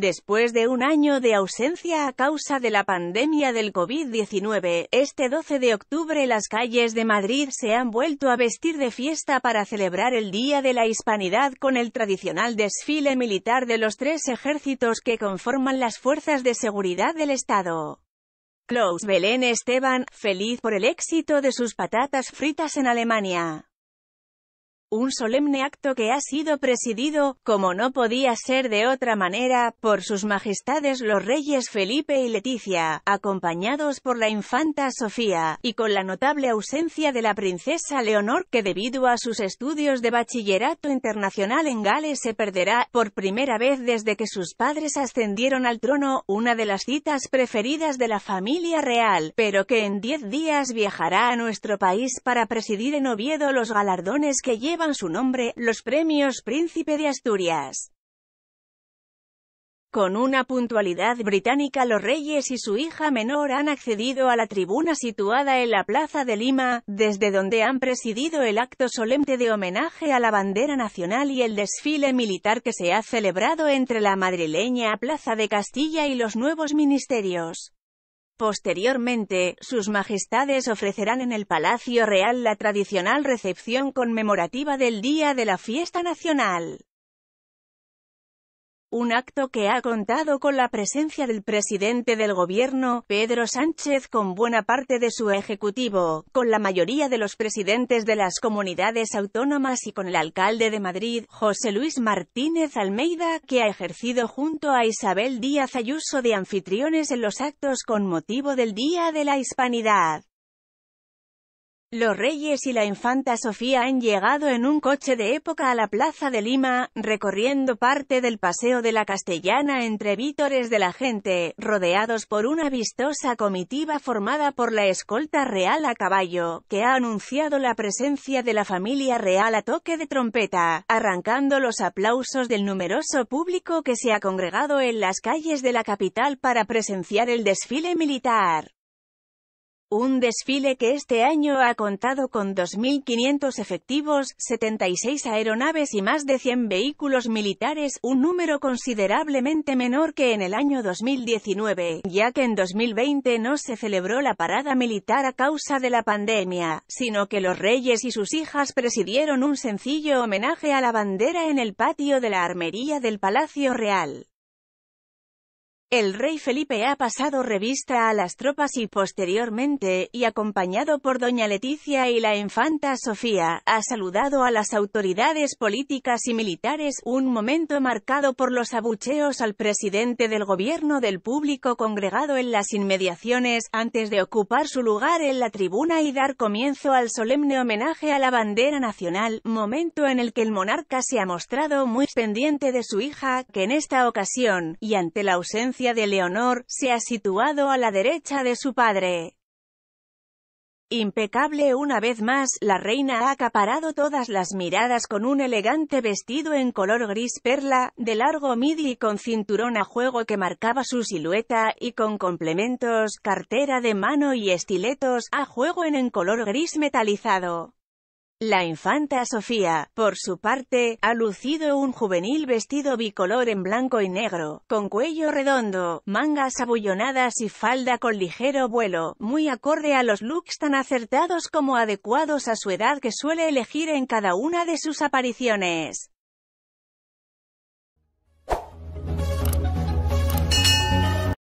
Después de un año de ausencia a causa de la pandemia del COVID-19, este 12 de octubre las calles de Madrid se han vuelto a vestir de fiesta para celebrar el Día de la Hispanidad con el tradicional desfile militar de los tres ejércitos que conforman las fuerzas de seguridad del Estado. Klaus Belén Esteban, feliz por el éxito de sus patatas fritas en Alemania un solemne acto que ha sido presidido, como no podía ser de otra manera, por sus majestades los reyes Felipe y Leticia, acompañados por la infanta Sofía, y con la notable ausencia de la princesa Leonor, que debido a sus estudios de bachillerato internacional en Gales se perderá, por primera vez desde que sus padres ascendieron al trono, una de las citas preferidas de la familia real, pero que en diez días viajará a nuestro país para presidir en Oviedo los galardones que lleva su nombre, los premios Príncipe de Asturias. Con una puntualidad británica los reyes y su hija menor han accedido a la tribuna situada en la Plaza de Lima, desde donde han presidido el acto solemne de homenaje a la bandera nacional y el desfile militar que se ha celebrado entre la madrileña Plaza de Castilla y los nuevos ministerios. Posteriormente, sus majestades ofrecerán en el Palacio Real la tradicional recepción conmemorativa del Día de la Fiesta Nacional. Un acto que ha contado con la presencia del presidente del gobierno, Pedro Sánchez, con buena parte de su ejecutivo, con la mayoría de los presidentes de las comunidades autónomas y con el alcalde de Madrid, José Luis Martínez Almeida, que ha ejercido junto a Isabel Díaz Ayuso de anfitriones en los actos con motivo del Día de la Hispanidad. Los reyes y la infanta Sofía han llegado en un coche de época a la Plaza de Lima, recorriendo parte del Paseo de la Castellana entre vítores de la gente, rodeados por una vistosa comitiva formada por la escolta real a caballo, que ha anunciado la presencia de la familia real a toque de trompeta, arrancando los aplausos del numeroso público que se ha congregado en las calles de la capital para presenciar el desfile militar. Un desfile que este año ha contado con 2.500 efectivos, 76 aeronaves y más de 100 vehículos militares, un número considerablemente menor que en el año 2019, ya que en 2020 no se celebró la parada militar a causa de la pandemia, sino que los reyes y sus hijas presidieron un sencillo homenaje a la bandera en el patio de la armería del Palacio Real. El rey Felipe ha pasado revista a las tropas y posteriormente, y acompañado por doña Leticia y la infanta Sofía, ha saludado a las autoridades políticas y militares, un momento marcado por los abucheos al presidente del gobierno del público congregado en las inmediaciones, antes de ocupar su lugar en la tribuna y dar comienzo al solemne homenaje a la bandera nacional, momento en el que el monarca se ha mostrado muy pendiente de su hija, que en esta ocasión, y ante la ausencia de Leonor, se ha situado a la derecha de su padre. Impecable una vez más, la reina ha acaparado todas las miradas con un elegante vestido en color gris perla, de largo midi y con cinturón a juego que marcaba su silueta, y con complementos, cartera de mano y estiletos a juego en, en color gris metalizado. La infanta Sofía, por su parte, ha lucido un juvenil vestido bicolor en blanco y negro, con cuello redondo, mangas abullonadas y falda con ligero vuelo, muy acorde a los looks tan acertados como adecuados a su edad que suele elegir en cada una de sus apariciones.